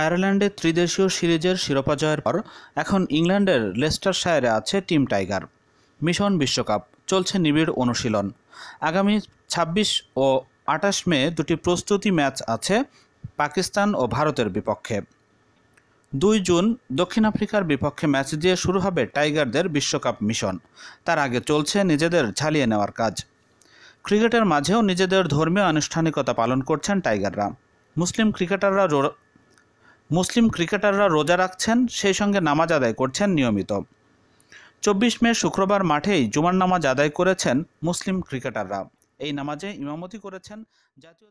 আয়ারল্যান্ডে ত্রিদেশীয় সিরিজের শিরোপা জয়ের পর এখন ইংল্যান্ডের লেস্টার শায়ারে আছে টিম টাইগার মিশন বিশ্বকাপ চলছে নিবিড় অনুশীলন আগামী ২৬ ও আঠাশ মে দুটি প্রস্তুতি ম্যাচ আছে পাকিস্তান ও ভারতের বিপক্ষে দুই জুন দক্ষিণ আফ্রিকার বিপক্ষে ম্যাচ দিয়ে শুরু হবে টাইগারদের বিশ্বকাপ মিশন তার আগে চলছে নিজেদের ঝালিয়ে নেওয়ার কাজ ক্রিকেটের মাঝেও নিজেদের ধর্মীয় আনুষ্ঠানিকতা পালন করছেন টাইগাররা মুসলিম ক্রিকেটাররা মুসলিম ক্রিকেটাররা রোজা রাখছেন সেই সঙ্গে নামাজ আদায় করছেন নিয়মিত চব্বিশ মে শুক্রবার মাঠেই জুমার নামাজ আদায় করেছেন মুসলিম ক্রিকেটাররা এই নামাজে ইমামতি করেছেন জাতীয়